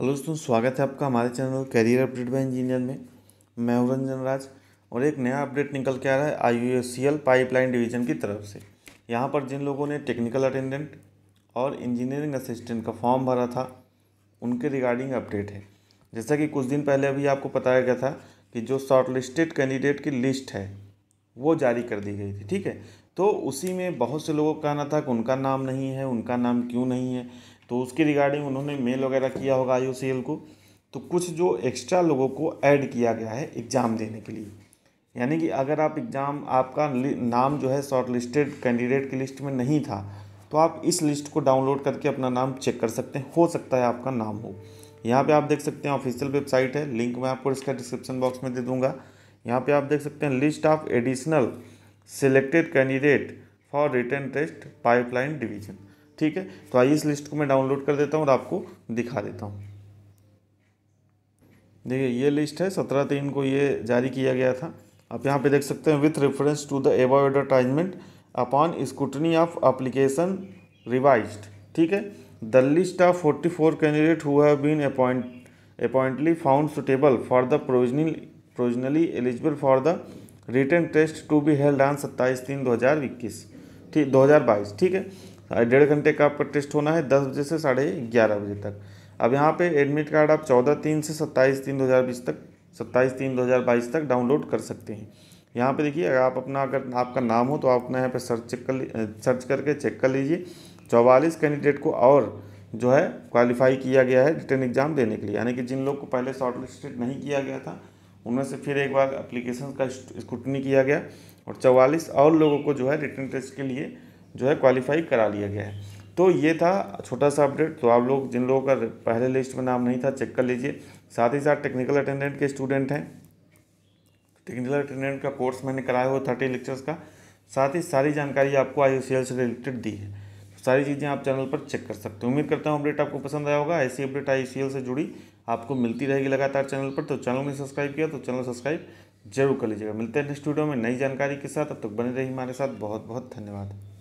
hello दोस्तों स्वागत है आपका हमारे channel career update by engineer में मैं हूं रंजन राज और एक नया अपडेट निकल के आ रहा है आई पाइपलाइन डिवीज़न की तरफ से यहाँ पर जिन लोगों ने टेक्निकल अटेंडेंट और इंजीनियरिंग असिस्टेंट का फॉर्म भरा था उनके रिगार्डिंग अपडेट है जैसा कि कुछ दिन पहले अभी आपको बताया गया था कि जो शॉर्टलिस्टेड कैंडिडेट की लिस्ट है वो जारी कर दी गई थी ठीक है तो उसी में बहुत से लोगों का कहना था कि उनका नाम नहीं है उनका नाम क्यों नहीं है तो उसके रिगार्डिंग उन्होंने मेल वगैरह किया होगा आई को तो कुछ जो एक्स्ट्रा लोगों को ऐड किया गया है एग्ज़ाम देने के लिए यानी कि अगर आप एग्ज़ाम आपका नाम जो है शॉर्ट लिस्टेड कैंडिडेट की लिस्ट में नहीं था तो आप इस लिस्ट को डाउनलोड करके अपना नाम चेक कर सकते हैं हो सकता है आपका नाम हो यहाँ पे आप देख सकते हैं ऑफिशियल वेबसाइट है लिंक मैं आपको इसका डिस्क्रिप्शन बॉक्स में दे दूंगा यहाँ पे आप देख सकते हैं list of additional selected candidate for written test pipeline division ठीक है तो आइए इस लिस्ट को मैं डाउनलोड कर देता हूँ और आपको दिखा देता हूँ देखिए ये लिस्ट है सत्रह तीन को ये जारी किया गया था आप यहाँ पे देख सकते हैं विथ रेफरेंस टू द एव advertisement upon scrutiny of application revise ठीक है the list of forty four candidate who have been appoint apparently found suitable for the provisional provisionally eligible for the written test to be held on सत्ताईस तीन दो हज़ार इक्कीस ठीक दो हज़ार बाईस ठीक है डेढ़ घंटे का आपका टेस्ट होना है दस बजे से साढ़े ग्यारह बजे तक अब यहाँ पे एडमिट कार्ड आप चौदह तीन से सत्ताईस तीन दो हज़ार बीस तक सत्ताईस तीन दो हज़ार बाईस तक डाउनलोड कर सकते हैं यहाँ पे देखिए अगर आप अपना अगर आपका नाम हो तो आप अपना यहाँ पर सर्च चेक कर सर्च करके चेक कर लीजिए चौवालीस कैंडिडेट को और जो है क्वालिफाई किया गया है रिटर्न एग्ज़ाम देने के लिए यानी कि जिन लोग को पहले शॉर्ट लिस्टेड नहीं किया गया था उनमें से फिर एक बार अप्लीकेशन का स्क्रूटनी किया गया और चौवालीस और लोगों को जो है रिटर्न टेस्ट के लिए जो है क्वालिफाई करा लिया गया है तो ये था छोटा सा अपडेट तो आप लोग जिन लोगों का पहले लिस्ट में नाम नहीं था चेक कर लीजिए साथ ही साथ टेक्निकल अटेंडेंट के स्टूडेंट हैं टेक्निकल अटेंडेंट का कोर्स मैंने कराया हुआ थर्टी लेक्चर्स का साथ ही सारी जानकारी आपको आई से रिलेटेड दी है सारी चीज़ें आप चैनल पर चेक कर सकते हो उम्मीद करता हूँ अपडेट आपको पसंद आया होगा ऐसी अपडेट आई से जुड़ी आपको मिलती रहेगी लगातार चैनल पर तो चैनल ने सब्सक्राइब किया तो चैनल सब्सक्राइब जरूर कर लीजिएगा मिलते हैं नेक्स्ट वीडियो में नई जानकारी के साथ अब तक बने रही हमारे साथ बहुत बहुत धन्यवाद